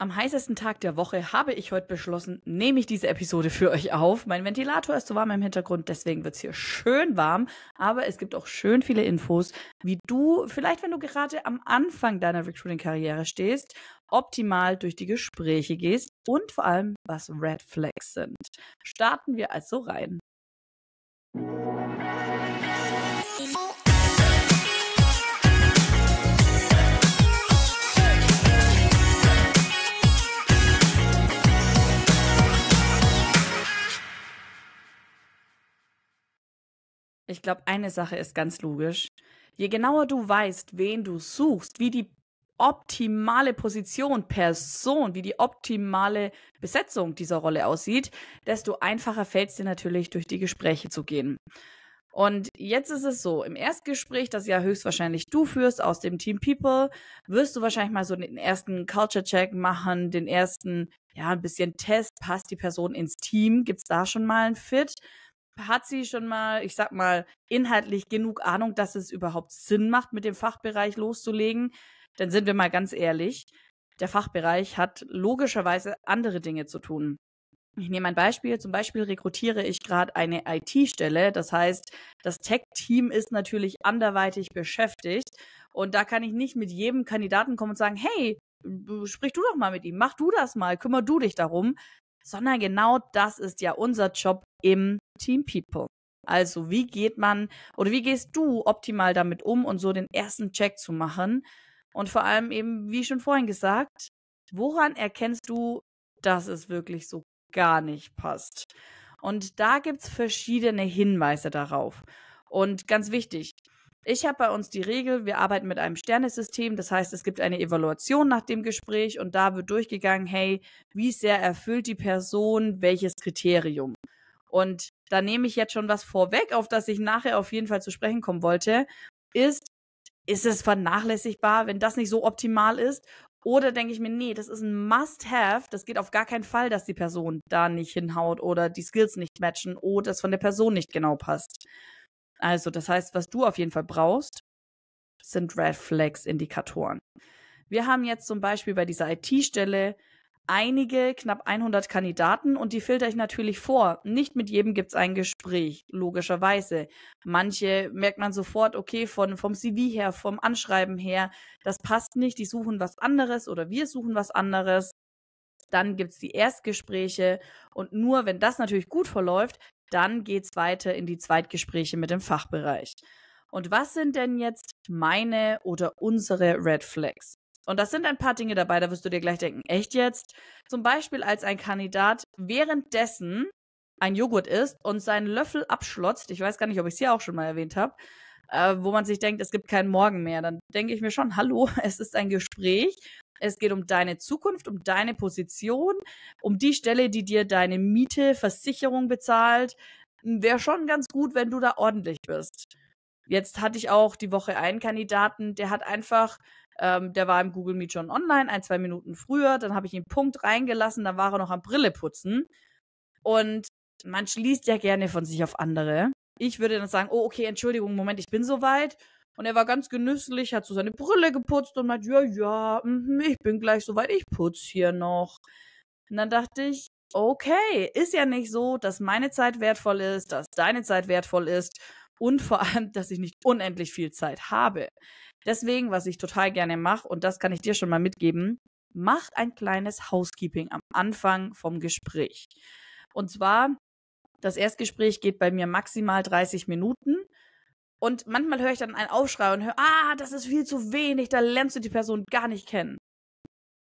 Am heißesten Tag der Woche habe ich heute beschlossen, nehme ich diese Episode für euch auf. Mein Ventilator ist so warm im Hintergrund, deswegen wird es hier schön warm. Aber es gibt auch schön viele Infos, wie du, vielleicht wenn du gerade am Anfang deiner Recruiting-Karriere stehst, optimal durch die Gespräche gehst und vor allem, was Red Flags sind. Starten wir also rein. Ich glaube, eine Sache ist ganz logisch. Je genauer du weißt, wen du suchst, wie die optimale Position, Person, wie die optimale Besetzung dieser Rolle aussieht, desto einfacher fällt es dir natürlich, durch die Gespräche zu gehen. Und jetzt ist es so, im Erstgespräch, das ja höchstwahrscheinlich du führst aus dem Team People, wirst du wahrscheinlich mal so den ersten Culture Check machen, den ersten, ja, ein bisschen Test, passt die Person ins Team, gibt es da schon mal einen Fit? hat sie schon mal, ich sag mal, inhaltlich genug Ahnung, dass es überhaupt Sinn macht, mit dem Fachbereich loszulegen? Dann sind wir mal ganz ehrlich, der Fachbereich hat logischerweise andere Dinge zu tun. Ich nehme ein Beispiel. Zum Beispiel rekrutiere ich gerade eine IT-Stelle. Das heißt, das Tech-Team ist natürlich anderweitig beschäftigt. Und da kann ich nicht mit jedem Kandidaten kommen und sagen, hey, sprich du doch mal mit ihm, mach du das mal, kümmer du dich darum sondern genau das ist ja unser Job im Team People. Also wie geht man oder wie gehst du optimal damit um und so den ersten Check zu machen? Und vor allem eben, wie schon vorhin gesagt, woran erkennst du, dass es wirklich so gar nicht passt? Und da gibt es verschiedene Hinweise darauf. Und ganz wichtig, ich habe bei uns die Regel, wir arbeiten mit einem Sternesystem. Das heißt, es gibt eine Evaluation nach dem Gespräch und da wird durchgegangen, hey, wie sehr erfüllt die Person welches Kriterium? Und da nehme ich jetzt schon was vorweg, auf das ich nachher auf jeden Fall zu sprechen kommen wollte, ist, ist es vernachlässigbar, wenn das nicht so optimal ist? Oder denke ich mir, nee, das ist ein Must-Have. Das geht auf gar keinen Fall, dass die Person da nicht hinhaut oder die Skills nicht matchen oder es von der Person nicht genau passt. Also das heißt, was du auf jeden Fall brauchst, sind Red Flags Indikatoren. Wir haben jetzt zum Beispiel bei dieser IT-Stelle einige, knapp 100 Kandidaten und die filter ich natürlich vor. Nicht mit jedem gibt es ein Gespräch, logischerweise. Manche merkt man sofort, okay, von, vom CV her, vom Anschreiben her, das passt nicht, die suchen was anderes oder wir suchen was anderes. Dann gibt es die Erstgespräche und nur wenn das natürlich gut verläuft, dann geht's weiter in die Zweitgespräche mit dem Fachbereich. Und was sind denn jetzt meine oder unsere Red Flags? Und das sind ein paar Dinge dabei, da wirst du dir gleich denken, echt jetzt? Zum Beispiel, als ein Kandidat währenddessen ein Joghurt isst und seinen Löffel abschlotzt, ich weiß gar nicht, ob ich es hier auch schon mal erwähnt habe, äh, wo man sich denkt, es gibt keinen Morgen mehr, dann denke ich mir schon, hallo, es ist ein Gespräch es geht um deine Zukunft, um deine Position, um die Stelle, die dir deine Miete, Versicherung bezahlt. Wäre schon ganz gut, wenn du da ordentlich bist. Jetzt hatte ich auch die Woche einen Kandidaten, der hat einfach, ähm, der war im Google Meet schon online, ein, zwei Minuten früher, dann habe ich ihn Punkt reingelassen, dann war er noch am Brilleputzen. Und man schließt ja gerne von sich auf andere. Ich würde dann sagen, oh, okay, Entschuldigung, Moment, ich bin soweit. Und er war ganz genüsslich, hat so seine Brille geputzt und meint, ja, ja, mhm, ich bin gleich soweit, ich putz hier noch. Und dann dachte ich, okay, ist ja nicht so, dass meine Zeit wertvoll ist, dass deine Zeit wertvoll ist und vor allem, dass ich nicht unendlich viel Zeit habe. Deswegen, was ich total gerne mache, und das kann ich dir schon mal mitgeben, mach ein kleines Housekeeping am Anfang vom Gespräch. Und zwar, das Erstgespräch geht bei mir maximal 30 Minuten und manchmal höre ich dann einen Aufschrei und höre, ah, das ist viel zu wenig, da lernst du die Person gar nicht kennen.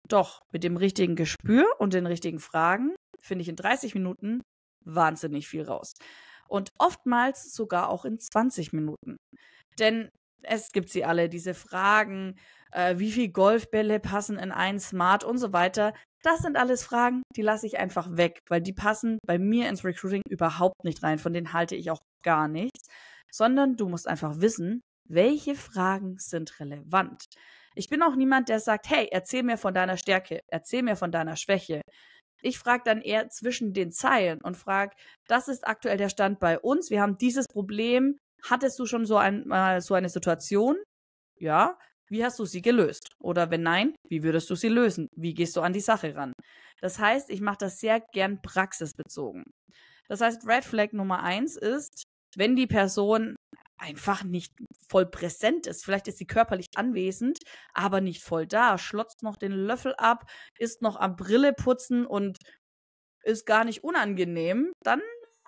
Doch, mit dem richtigen Gespür und den richtigen Fragen finde ich in 30 Minuten wahnsinnig viel raus. Und oftmals sogar auch in 20 Minuten. Denn es gibt sie alle, diese Fragen, äh, wie viel Golfbälle passen in ein Smart und so weiter. Das sind alles Fragen, die lasse ich einfach weg, weil die passen bei mir ins Recruiting überhaupt nicht rein. Von denen halte ich auch gar nichts sondern du musst einfach wissen, welche Fragen sind relevant. Ich bin auch niemand, der sagt, hey, erzähl mir von deiner Stärke, erzähl mir von deiner Schwäche. Ich frage dann eher zwischen den Zeilen und frage, das ist aktuell der Stand bei uns, wir haben dieses Problem, hattest du schon so, ein, äh, so eine Situation? Ja, wie hast du sie gelöst? Oder wenn nein, wie würdest du sie lösen? Wie gehst du an die Sache ran? Das heißt, ich mache das sehr gern praxisbezogen. Das heißt, Red Flag Nummer eins ist, wenn die Person einfach nicht voll präsent ist. Vielleicht ist sie körperlich anwesend, aber nicht voll da, schlotzt noch den Löffel ab, ist noch am Brille putzen und ist gar nicht unangenehm, dann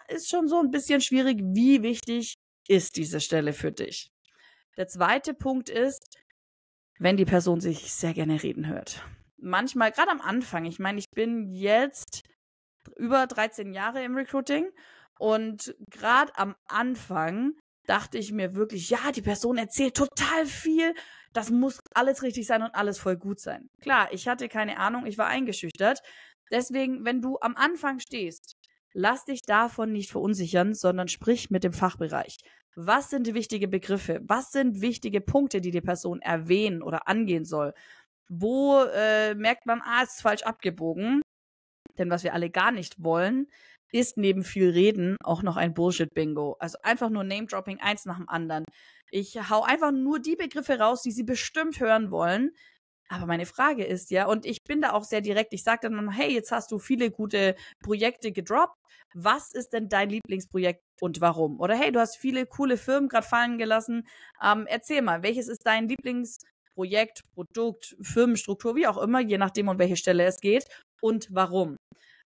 ist schon so ein bisschen schwierig, wie wichtig ist diese Stelle für dich. Der zweite Punkt ist, wenn die Person sich sehr gerne reden hört. Manchmal, gerade am Anfang, ich meine, ich bin jetzt über 13 Jahre im Recruiting und gerade am Anfang dachte ich mir wirklich, ja, die Person erzählt total viel, das muss alles richtig sein und alles voll gut sein. Klar, ich hatte keine Ahnung, ich war eingeschüchtert. Deswegen, wenn du am Anfang stehst, lass dich davon nicht verunsichern, sondern sprich mit dem Fachbereich. Was sind wichtige Begriffe? Was sind wichtige Punkte, die die Person erwähnen oder angehen soll? Wo äh, merkt man, ah, es ist falsch abgebogen? Denn was wir alle gar nicht wollen, ist neben viel Reden auch noch ein Bullshit-Bingo. Also einfach nur Name-Dropping eins nach dem anderen. Ich hau einfach nur die Begriffe raus, die sie bestimmt hören wollen. Aber meine Frage ist ja, und ich bin da auch sehr direkt, ich sage dann, hey, jetzt hast du viele gute Projekte gedroppt. Was ist denn dein Lieblingsprojekt und warum? Oder hey, du hast viele coole Firmen gerade fallen gelassen. Ähm, erzähl mal, welches ist dein Lieblingsprojekt, Produkt, Firmenstruktur, wie auch immer, je nachdem, um welche Stelle es geht und warum?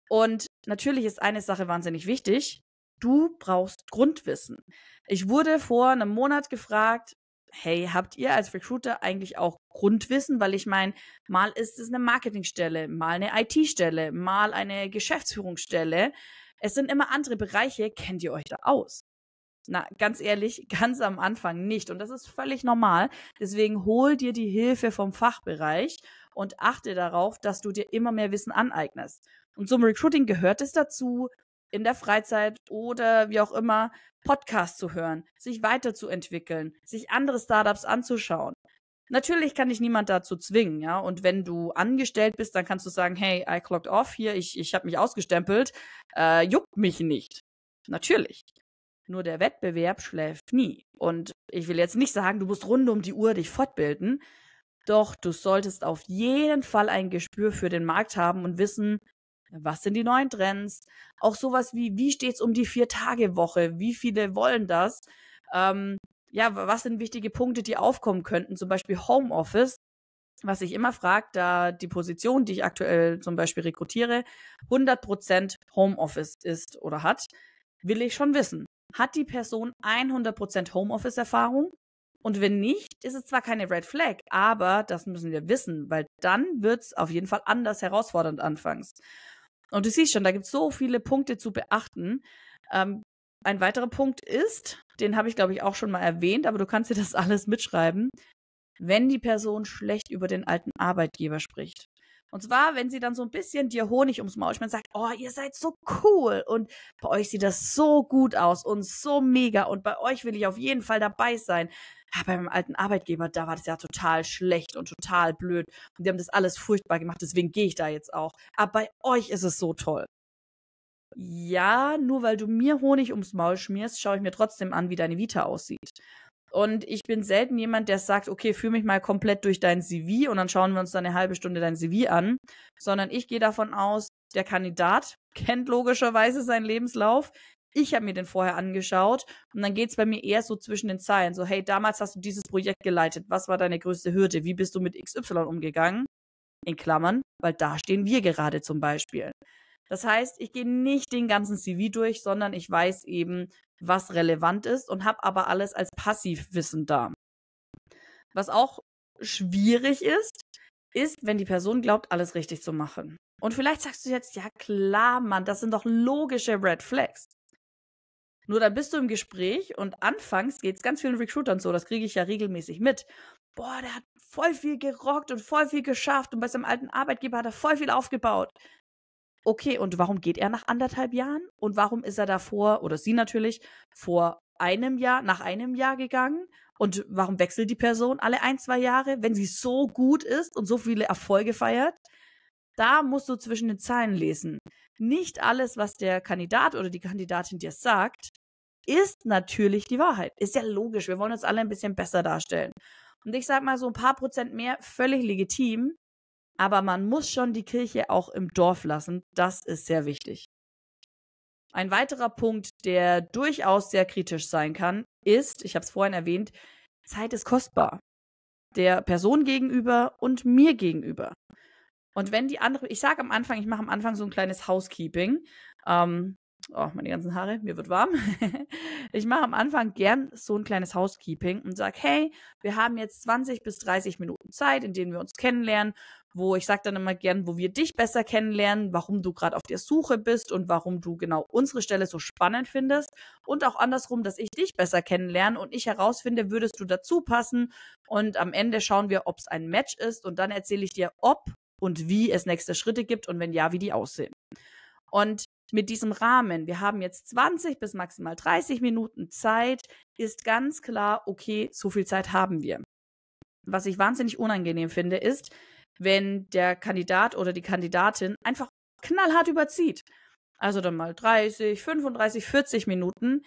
Und natürlich ist eine Sache wahnsinnig wichtig. Du brauchst Grundwissen. Ich wurde vor einem Monat gefragt, hey, habt ihr als Recruiter eigentlich auch Grundwissen? Weil ich meine, mal ist es eine Marketingstelle, mal eine IT-Stelle, mal eine Geschäftsführungsstelle. Es sind immer andere Bereiche. Kennt ihr euch da aus? Na, ganz ehrlich, ganz am Anfang nicht. Und das ist völlig normal. Deswegen hol dir die Hilfe vom Fachbereich und achte darauf, dass du dir immer mehr Wissen aneignest. Und zum Recruiting gehört es dazu, in der Freizeit oder wie auch immer Podcasts zu hören, sich weiterzuentwickeln, sich andere Startups anzuschauen. Natürlich kann dich niemand dazu zwingen, ja. Und wenn du angestellt bist, dann kannst du sagen, hey, I clocked off hier, ich, ich habe mich ausgestempelt, äh, juckt mich nicht. Natürlich. Nur der Wettbewerb schläft nie. Und ich will jetzt nicht sagen, du musst rund um die Uhr dich fortbilden, doch du solltest auf jeden Fall ein Gespür für den Markt haben und wissen, was sind die neuen Trends? Auch sowas wie, wie steht's um die Vier-Tage-Woche? Wie viele wollen das? Ähm, ja, was sind wichtige Punkte, die aufkommen könnten? Zum Beispiel Homeoffice. Was ich immer frage, da die Position, die ich aktuell zum Beispiel rekrutiere, 100% Homeoffice ist oder hat, will ich schon wissen. Hat die Person 100% Homeoffice-Erfahrung? Und wenn nicht, ist es zwar keine Red Flag, aber das müssen wir wissen, weil dann wird's auf jeden Fall anders herausfordernd anfangs. Und du siehst schon, da gibt es so viele Punkte zu beachten. Ähm, ein weiterer Punkt ist, den habe ich glaube ich auch schon mal erwähnt, aber du kannst dir das alles mitschreiben, wenn die Person schlecht über den alten Arbeitgeber spricht. Und zwar, wenn sie dann so ein bisschen dir Honig ums Maul und sagt, oh, ihr seid so cool und bei euch sieht das so gut aus und so mega und bei euch will ich auf jeden Fall dabei sein. Ja, ah, bei meinem alten Arbeitgeber, da war das ja total schlecht und total blöd und die haben das alles furchtbar gemacht, deswegen gehe ich da jetzt auch. Aber bei euch ist es so toll. Ja, nur weil du mir Honig ums Maul schmierst, schaue ich mir trotzdem an, wie deine Vita aussieht. Und ich bin selten jemand, der sagt, okay, führe mich mal komplett durch dein CV und dann schauen wir uns dann eine halbe Stunde dein CV an, sondern ich gehe davon aus, der Kandidat kennt logischerweise seinen Lebenslauf. Ich habe mir den vorher angeschaut und dann geht es bei mir eher so zwischen den Zeilen. So, hey, damals hast du dieses Projekt geleitet. Was war deine größte Hürde? Wie bist du mit XY umgegangen? In Klammern, weil da stehen wir gerade zum Beispiel. Das heißt, ich gehe nicht den ganzen CV durch, sondern ich weiß eben, was relevant ist und habe aber alles als Passivwissen da. Was auch schwierig ist, ist, wenn die Person glaubt, alles richtig zu machen. Und vielleicht sagst du jetzt, ja klar, Mann, das sind doch logische Red Flags. Nur dann bist du im Gespräch und anfangs geht es ganz vielen Recruitern so, das kriege ich ja regelmäßig mit. Boah, der hat voll viel gerockt und voll viel geschafft und bei seinem alten Arbeitgeber hat er voll viel aufgebaut okay, und warum geht er nach anderthalb Jahren? Und warum ist er davor, oder sie natürlich, vor einem Jahr, nach einem Jahr gegangen? Und warum wechselt die Person alle ein, zwei Jahre, wenn sie so gut ist und so viele Erfolge feiert? Da musst du zwischen den Zeilen lesen. Nicht alles, was der Kandidat oder die Kandidatin dir sagt, ist natürlich die Wahrheit. Ist ja logisch. Wir wollen uns alle ein bisschen besser darstellen. Und ich sag mal, so ein paar Prozent mehr, völlig legitim. Aber man muss schon die Kirche auch im Dorf lassen. Das ist sehr wichtig. Ein weiterer Punkt, der durchaus sehr kritisch sein kann, ist, ich habe es vorhin erwähnt, Zeit ist kostbar. Der Person gegenüber und mir gegenüber. Und wenn die andere, ich sage am Anfang, ich mache am Anfang so ein kleines Housekeeping. Ähm, oh, meine ganzen Haare, mir wird warm. ich mache am Anfang gern so ein kleines Housekeeping und sage, hey, wir haben jetzt 20 bis 30 Minuten Zeit, in denen wir uns kennenlernen, wo ich sage dann immer gern, wo wir dich besser kennenlernen, warum du gerade auf der Suche bist und warum du genau unsere Stelle so spannend findest und auch andersrum, dass ich dich besser kennenlerne und ich herausfinde, würdest du dazu passen und am Ende schauen wir, ob es ein Match ist und dann erzähle ich dir, ob und wie es nächste Schritte gibt und wenn ja, wie die aussehen. Und mit diesem Rahmen, wir haben jetzt 20 bis maximal 30 Minuten Zeit, ist ganz klar, okay, so viel Zeit haben wir. Was ich wahnsinnig unangenehm finde, ist, wenn der Kandidat oder die Kandidatin einfach knallhart überzieht. Also dann mal 30, 35, 40 Minuten.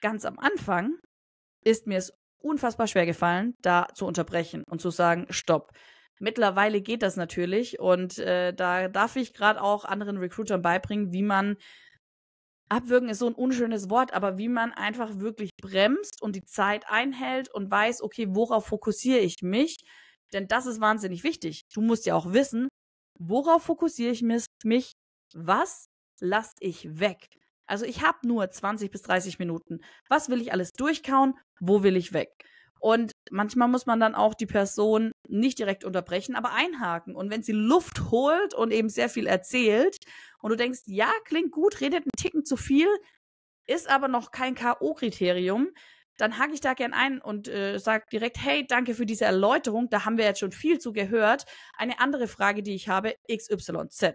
Ganz am Anfang ist mir es unfassbar schwer gefallen, da zu unterbrechen und zu sagen, stopp. Mittlerweile geht das natürlich und äh, da darf ich gerade auch anderen Recruitern beibringen, wie man abwürgen ist so ein unschönes Wort, aber wie man einfach wirklich bremst und die Zeit einhält und weiß, okay, worauf fokussiere ich mich? Denn das ist wahnsinnig wichtig. Du musst ja auch wissen, worauf fokussiere ich mich? Was lasse ich weg? Also ich habe nur 20 bis 30 Minuten. Was will ich alles durchkauen? Wo will ich weg? Und manchmal muss man dann auch die Person nicht direkt unterbrechen, aber einhaken. Und wenn sie Luft holt und eben sehr viel erzählt und du denkst, ja, klingt gut, redet einen Ticken zu viel, ist aber noch kein K.O.-Kriterium, dann hake ich da gern ein und äh, sage direkt, hey, danke für diese Erläuterung, da haben wir jetzt schon viel zu gehört. Eine andere Frage, die ich habe, XYZ.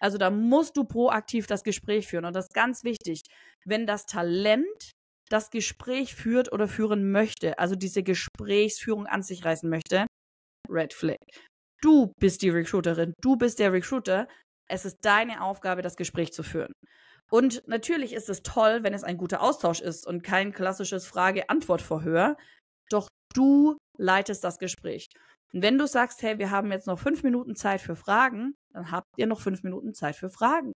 Also da musst du proaktiv das Gespräch führen und das ist ganz wichtig. Wenn das Talent das Gespräch führt oder führen möchte, also diese Gesprächsführung an sich reißen möchte, Red Flag. Du bist die Recruiterin, du bist der Recruiter. Es ist deine Aufgabe, das Gespräch zu führen. Und natürlich ist es toll, wenn es ein guter Austausch ist und kein klassisches Frage-Antwort-Verhör. Doch du leitest das Gespräch. Und wenn du sagst, hey, wir haben jetzt noch fünf Minuten Zeit für Fragen, dann habt ihr noch fünf Minuten Zeit für Fragen.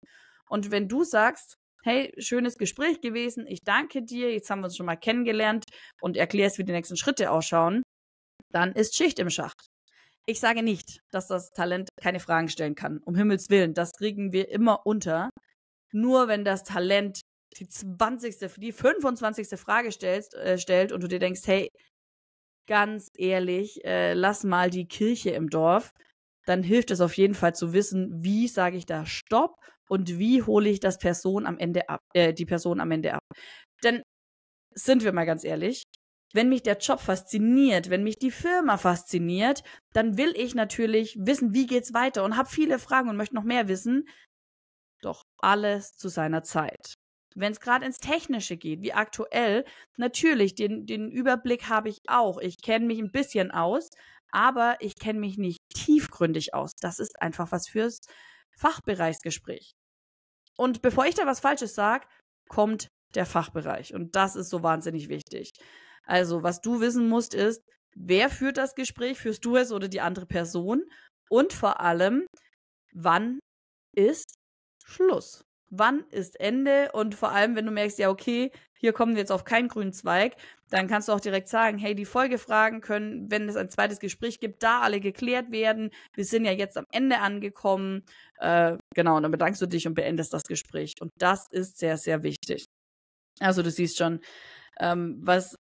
Und wenn du sagst, hey, schönes Gespräch gewesen, ich danke dir, jetzt haben wir uns schon mal kennengelernt und erklärst, wie die nächsten Schritte ausschauen, dann ist Schicht im Schacht. Ich sage nicht, dass das Talent keine Fragen stellen kann, um Himmels Willen, das kriegen wir immer unter. Nur wenn das Talent die 20., die 25. Frage stellst, äh, stellt und du dir denkst, hey, ganz ehrlich, äh, lass mal die Kirche im Dorf, dann hilft es auf jeden Fall zu wissen, wie sage ich da Stopp und wie hole ich das Person am Ende ab, äh, die Person am Ende ab. Denn sind wir mal ganz ehrlich, wenn mich der Job fasziniert, wenn mich die Firma fasziniert, dann will ich natürlich wissen, wie geht's weiter und habe viele Fragen und möchte noch mehr wissen. Doch alles zu seiner Zeit. Wenn es gerade ins Technische geht, wie aktuell, natürlich, den, den Überblick habe ich auch. Ich kenne mich ein bisschen aus, aber ich kenne mich nicht tiefgründig aus. Das ist einfach was fürs Fachbereichsgespräch. Und bevor ich da was Falsches sage, kommt der Fachbereich. Und das ist so wahnsinnig wichtig. Also, was du wissen musst, ist, wer führt das Gespräch? Führst du es oder die andere Person? Und vor allem, wann ist Schluss? wann ist Ende und vor allem, wenn du merkst, ja, okay, hier kommen wir jetzt auf keinen grünen Zweig, dann kannst du auch direkt sagen, hey, die Folgefragen können, wenn es ein zweites Gespräch gibt, da alle geklärt werden. Wir sind ja jetzt am Ende angekommen. Äh, genau, und dann bedankst du dich und beendest das Gespräch. Und das ist sehr, sehr wichtig. Also du siehst schon, ähm, was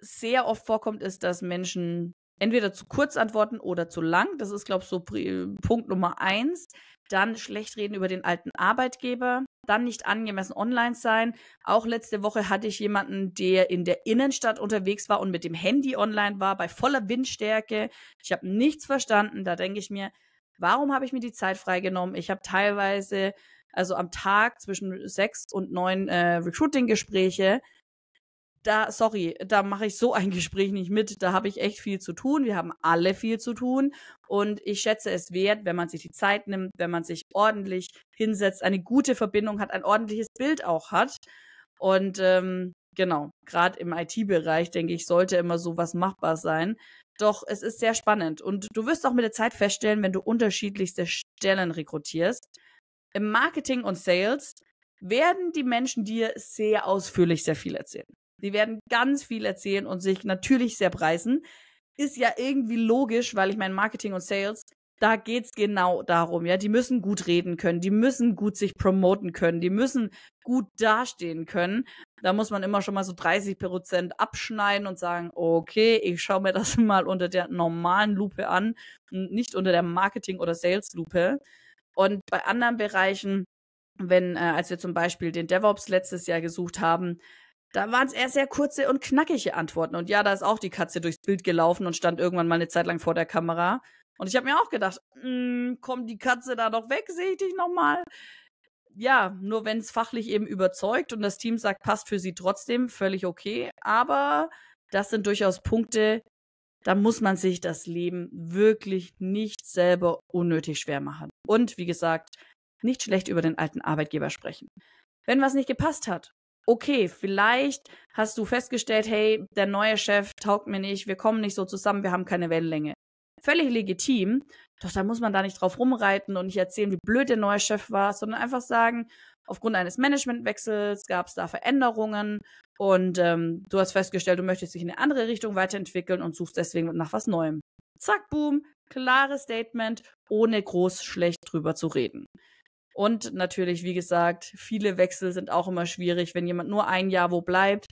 sehr oft vorkommt, ist, dass Menschen entweder zu kurz antworten oder zu lang. Das ist, glaube ich, so Punkt Nummer eins dann schlecht reden über den alten Arbeitgeber, dann nicht angemessen online sein. Auch letzte Woche hatte ich jemanden, der in der Innenstadt unterwegs war und mit dem Handy online war, bei voller Windstärke. Ich habe nichts verstanden. Da denke ich mir, warum habe ich mir die Zeit freigenommen? Ich habe teilweise, also am Tag zwischen sechs und neun äh, Recruiting-Gespräche da, sorry, da mache ich so ein Gespräch nicht mit. Da habe ich echt viel zu tun. Wir haben alle viel zu tun. Und ich schätze es wert, wenn man sich die Zeit nimmt, wenn man sich ordentlich hinsetzt, eine gute Verbindung hat, ein ordentliches Bild auch hat. Und ähm, genau, gerade im IT-Bereich, denke ich, sollte immer sowas machbar sein. Doch es ist sehr spannend. Und du wirst auch mit der Zeit feststellen, wenn du unterschiedlichste Stellen rekrutierst. Im Marketing und Sales werden die Menschen dir sehr ausführlich sehr viel erzählen. Sie werden ganz viel erzählen und sich natürlich sehr preisen. Ist ja irgendwie logisch, weil ich meine, Marketing und Sales, da geht's genau darum, ja. Die müssen gut reden können, die müssen gut sich promoten können, die müssen gut dastehen können. Da muss man immer schon mal so 30 Prozent abschneiden und sagen, okay, ich schaue mir das mal unter der normalen Lupe an und nicht unter der Marketing- oder Sales-Lupe. Und bei anderen Bereichen, wenn, äh, als wir zum Beispiel den DevOps letztes Jahr gesucht haben, da waren es eher sehr kurze und knackige Antworten. Und ja, da ist auch die Katze durchs Bild gelaufen und stand irgendwann mal eine Zeit lang vor der Kamera. Und ich habe mir auch gedacht, mm, kommt die Katze da doch weg, sehe ich dich nochmal. Ja, nur wenn es fachlich eben überzeugt und das Team sagt, passt für sie trotzdem, völlig okay. Aber das sind durchaus Punkte, da muss man sich das Leben wirklich nicht selber unnötig schwer machen. Und wie gesagt, nicht schlecht über den alten Arbeitgeber sprechen. Wenn was nicht gepasst hat okay, vielleicht hast du festgestellt, hey, der neue Chef taugt mir nicht, wir kommen nicht so zusammen, wir haben keine Wellenlänge. Völlig legitim, doch da muss man da nicht drauf rumreiten und nicht erzählen, wie blöd der neue Chef war, sondern einfach sagen, aufgrund eines Managementwechsels gab es da Veränderungen und ähm, du hast festgestellt, du möchtest dich in eine andere Richtung weiterentwickeln und suchst deswegen nach was Neuem. Zack, boom, klares Statement, ohne groß schlecht drüber zu reden. Und natürlich, wie gesagt, viele Wechsel sind auch immer schwierig. Wenn jemand nur ein Jahr wo bleibt,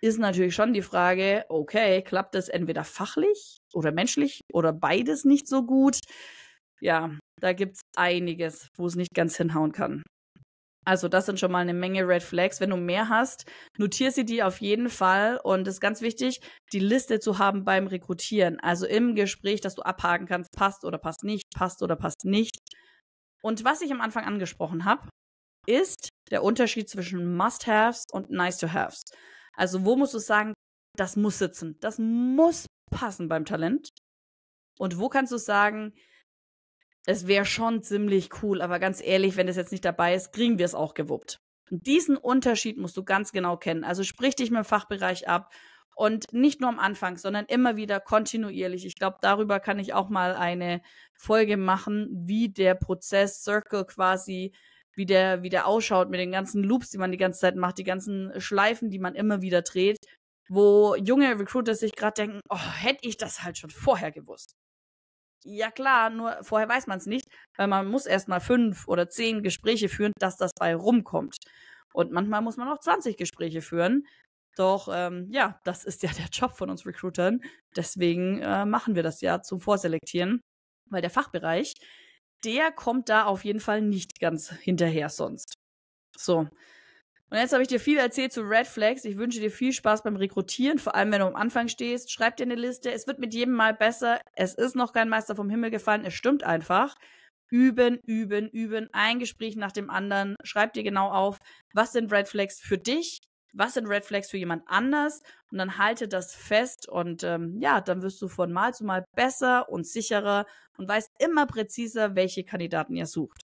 ist natürlich schon die Frage, okay, klappt das entweder fachlich oder menschlich oder beides nicht so gut? Ja, da gibt es einiges, wo es nicht ganz hinhauen kann. Also das sind schon mal eine Menge Red Flags. Wenn du mehr hast, notiere sie die auf jeden Fall. Und es ist ganz wichtig, die Liste zu haben beim Rekrutieren. Also im Gespräch, dass du abhaken kannst, passt oder passt nicht, passt oder passt nicht. Und was ich am Anfang angesprochen habe, ist der Unterschied zwischen Must-Haves und Nice-to-Haves. Also wo musst du sagen, das muss sitzen, das muss passen beim Talent. Und wo kannst du sagen, es wäre schon ziemlich cool, aber ganz ehrlich, wenn das jetzt nicht dabei ist, kriegen wir es auch gewuppt. Und diesen Unterschied musst du ganz genau kennen. Also sprich dich mit dem Fachbereich ab und nicht nur am Anfang, sondern immer wieder kontinuierlich. Ich glaube, darüber kann ich auch mal eine Folge machen, wie der Prozess Circle quasi wie der, wie der ausschaut mit den ganzen Loops, die man die ganze Zeit macht, die ganzen Schleifen, die man immer wieder dreht, wo junge Recruiter sich gerade denken, oh, hätte ich das halt schon vorher gewusst. Ja klar, nur vorher weiß man es nicht, weil man muss erst mal fünf oder zehn Gespräche führen, dass das bei rumkommt. Und manchmal muss man auch 20 Gespräche führen, doch ähm, ja, das ist ja der Job von uns Recruitern. Deswegen äh, machen wir das ja zum Vorselektieren, weil der Fachbereich, der kommt da auf jeden Fall nicht ganz hinterher sonst. So. Und jetzt habe ich dir viel erzählt zu Red Flags. Ich wünsche dir viel Spaß beim Rekrutieren, vor allem wenn du am Anfang stehst. Schreib dir eine Liste. Es wird mit jedem Mal besser. Es ist noch kein Meister vom Himmel gefallen. Es stimmt einfach. Üben, üben, üben. Ein Gespräch nach dem anderen. Schreib dir genau auf, was sind Red Flags für dich? was sind Red Flags für jemand anders und dann halte das fest und ähm, ja, dann wirst du von Mal zu Mal besser und sicherer und weißt immer präziser, welche Kandidaten ihr sucht.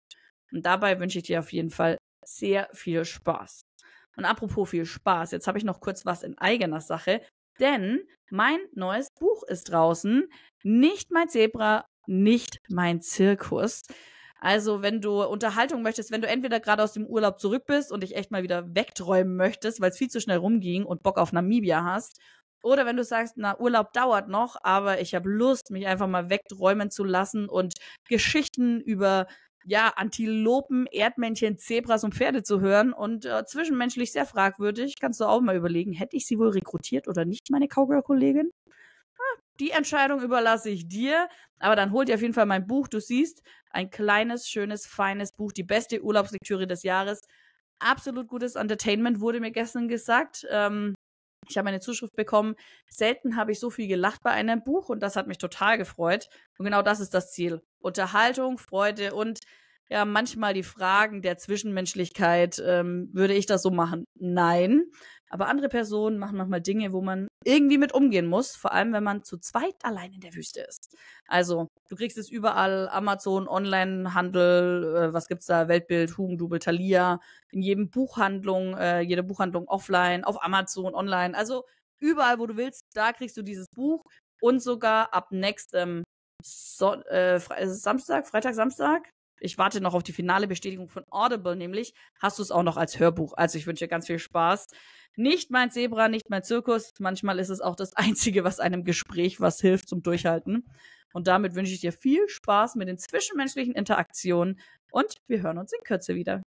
Und dabei wünsche ich dir auf jeden Fall sehr viel Spaß. Und apropos viel Spaß, jetzt habe ich noch kurz was in eigener Sache, denn mein neues Buch ist draußen. Nicht mein Zebra, nicht mein Zirkus. Also, wenn du Unterhaltung möchtest, wenn du entweder gerade aus dem Urlaub zurück bist und dich echt mal wieder wegträumen möchtest, weil es viel zu schnell rumging und Bock auf Namibia hast, oder wenn du sagst, na, Urlaub dauert noch, aber ich habe Lust, mich einfach mal wegträumen zu lassen und Geschichten über ja, Antilopen, Erdmännchen, Zebras und Pferde zu hören und äh, zwischenmenschlich sehr fragwürdig, kannst du auch mal überlegen, hätte ich sie wohl rekrutiert oder nicht, meine Cowgirl-Kollegin? Die Entscheidung überlasse ich dir, aber dann hol dir auf jeden Fall mein Buch. Du siehst, ein kleines, schönes, feines Buch, die beste Urlaubslektüre des Jahres. Absolut gutes Entertainment wurde mir gestern gesagt. Ähm, ich habe eine Zuschrift bekommen. Selten habe ich so viel gelacht bei einem Buch und das hat mich total gefreut. Und genau das ist das Ziel. Unterhaltung, Freude und ja, manchmal die Fragen der Zwischenmenschlichkeit. Ähm, würde ich das so machen? Nein. Aber andere Personen machen manchmal Dinge, wo man irgendwie mit umgehen muss, vor allem wenn man zu zweit allein in der Wüste ist. Also, du kriegst es überall, Amazon, Online-Handel, äh, was gibt's da, Weltbild, Hugendubel, Thalia, in jedem Buchhandlung, äh, jede Buchhandlung offline, auf Amazon, online, also überall, wo du willst, da kriegst du dieses Buch und sogar ab nächstem so äh, Fre Samstag, Freitag, Samstag, ich warte noch auf die finale Bestätigung von Audible, nämlich hast du es auch noch als Hörbuch. Also ich wünsche dir ganz viel Spaß nicht mein Zebra, nicht mein Zirkus. Manchmal ist es auch das Einzige, was einem Gespräch was hilft zum Durchhalten. Und damit wünsche ich dir viel Spaß mit den zwischenmenschlichen Interaktionen und wir hören uns in Kürze wieder.